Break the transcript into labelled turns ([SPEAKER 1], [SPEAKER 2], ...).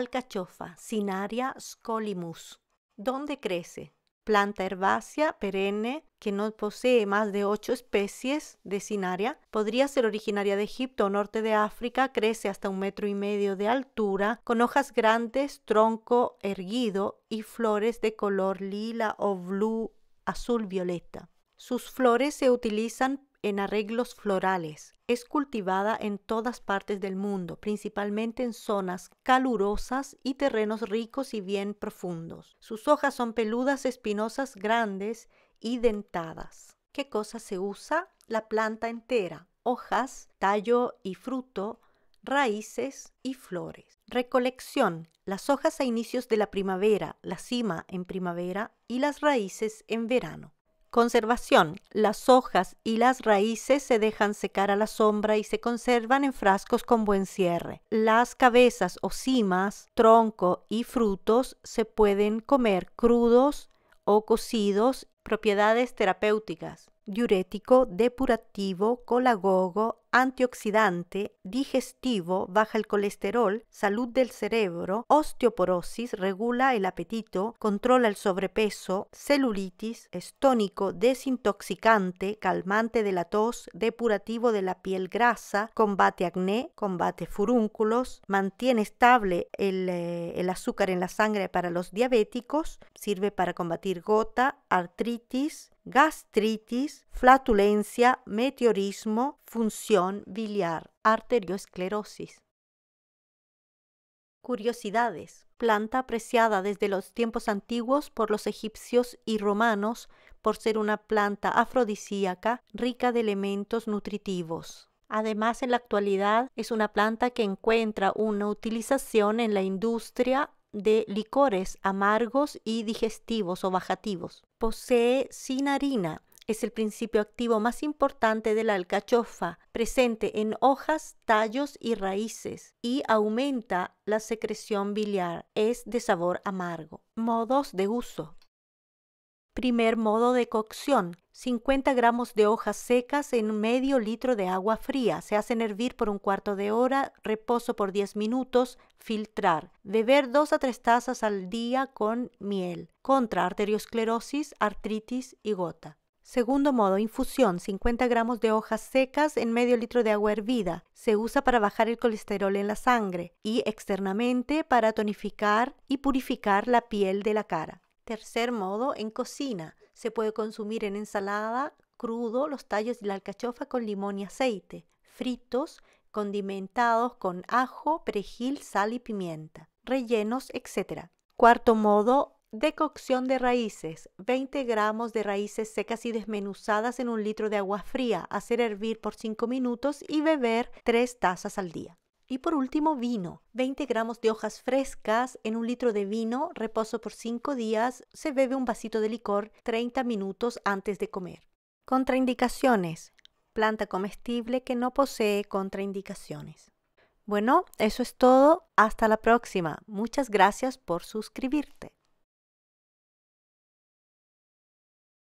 [SPEAKER 1] Alcachofa, Cinaria scolimus. ¿Dónde crece? Planta herbácea perenne que no posee más de ocho especies de cinaria. Podría ser originaria de Egipto o norte de África. Crece hasta un metro y medio de altura, con hojas grandes, tronco erguido y flores de color lila o blue, azul violeta. Sus flores se utilizan en arreglos florales. Es cultivada en todas partes del mundo, principalmente en zonas calurosas y terrenos ricos y bien profundos. Sus hojas son peludas, espinosas, grandes y dentadas. ¿Qué cosa se usa? La planta entera, hojas, tallo y fruto, raíces y flores. Recolección. Las hojas a inicios de la primavera, la cima en primavera y las raíces en verano. Conservación. Las hojas y las raíces se dejan secar a la sombra y se conservan en frascos con buen cierre. Las cabezas o cimas, tronco y frutos se pueden comer crudos o cocidos. Propiedades terapéuticas. Diurético, depurativo, colagogo, antioxidante, digestivo, baja el colesterol, salud del cerebro, osteoporosis, regula el apetito, controla el sobrepeso, celulitis, estónico, desintoxicante, calmante de la tos, depurativo de la piel grasa, combate acné, combate furúnculos, mantiene estable el, eh, el azúcar en la sangre para los diabéticos, sirve para combatir gota, artritis, gastritis, flatulencia, meteorismo, función biliar arteriosclerosis. Curiosidades. Planta apreciada desde los tiempos antiguos por los egipcios y romanos por ser una planta afrodisíaca rica de elementos nutritivos. Además, en la actualidad es una planta que encuentra una utilización en la industria de licores amargos y digestivos o bajativos. Posee sinarina, es el principio activo más importante de la alcachofa, presente en hojas, tallos y raíces, y aumenta la secreción biliar. Es de sabor amargo. Modos de uso. Primer modo de cocción. 50 gramos de hojas secas en medio litro de agua fría. Se hacen hervir por un cuarto de hora, reposo por 10 minutos, filtrar. Beber 2 a 3 tazas al día con miel. Contra arteriosclerosis, artritis y gota. Segundo modo, infusión, 50 gramos de hojas secas en medio litro de agua hervida. Se usa para bajar el colesterol en la sangre y externamente para tonificar y purificar la piel de la cara. Tercer modo, en cocina. Se puede consumir en ensalada, crudo, los tallos de la alcachofa con limón y aceite, fritos, condimentados con ajo, perejil, sal y pimienta, rellenos, etc. Cuarto modo, Decocción de raíces. 20 gramos de raíces secas y desmenuzadas en un litro de agua fría. Hacer hervir por 5 minutos y beber 3 tazas al día. Y por último, vino. 20 gramos de hojas frescas en un litro de vino. Reposo por 5 días. Se bebe un vasito de licor 30 minutos antes de comer. Contraindicaciones. Planta comestible que no posee contraindicaciones. Bueno, eso es todo. Hasta la próxima. Muchas gracias por suscribirte.